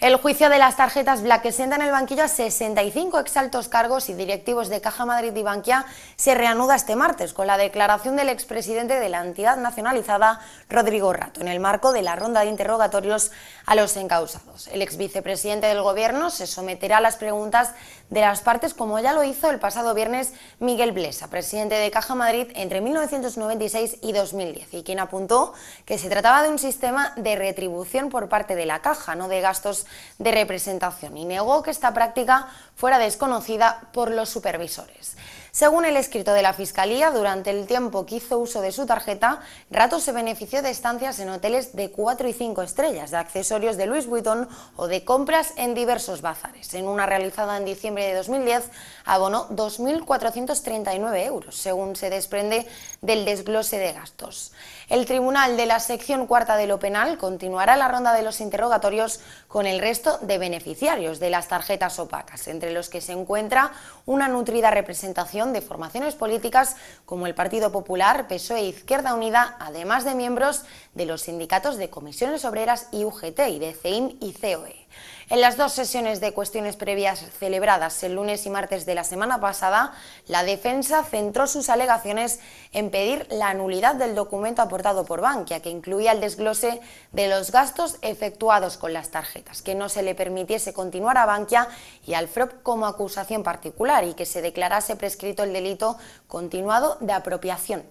El juicio de las tarjetas Black en el banquillo a 65 exaltos cargos y directivos de Caja Madrid y Bankia se reanuda este martes con la declaración del expresidente de la entidad nacionalizada, Rodrigo Rato, en el marco de la ronda de interrogatorios a los encausados. El exvicepresidente del Gobierno se someterá a las preguntas de las partes como ya lo hizo el pasado viernes Miguel Blesa, presidente de Caja Madrid entre 1996 y 2010, y quien apuntó que se trataba de un sistema de retribución por parte de la Caja, no de gastos de representación y negó que esta práctica fuera desconocida por los supervisores. Según el escrito de la Fiscalía, durante el tiempo que hizo uso de su tarjeta, Rato se benefició de estancias en hoteles de 4 y 5 estrellas, de accesorios de Louis Vuitton o de compras en diversos bazares. En una realizada en diciembre de 2010, abonó 2.439 euros, según se desprende del desglose de gastos. El Tribunal de la Sección Cuarta de lo Penal continuará la ronda de los interrogatorios con el resto de beneficiarios de las tarjetas opacas, entre los que se encuentra una nutrida representación de formaciones políticas como el Partido Popular, PSOE e Izquierda Unida, además de miembros de los sindicatos de comisiones obreras y UGT y de CEIM y COE. En las dos sesiones de cuestiones previas celebradas el lunes y martes de la semana pasada, la defensa centró sus alegaciones en pedir la nulidad del documento aportado por Bankia, que incluía el desglose de los gastos efectuados con las tarjetas, que no se le permitiese continuar a Bankia y al FROP como acusación particular y que se declarase prescrito el delito continuado de apropiación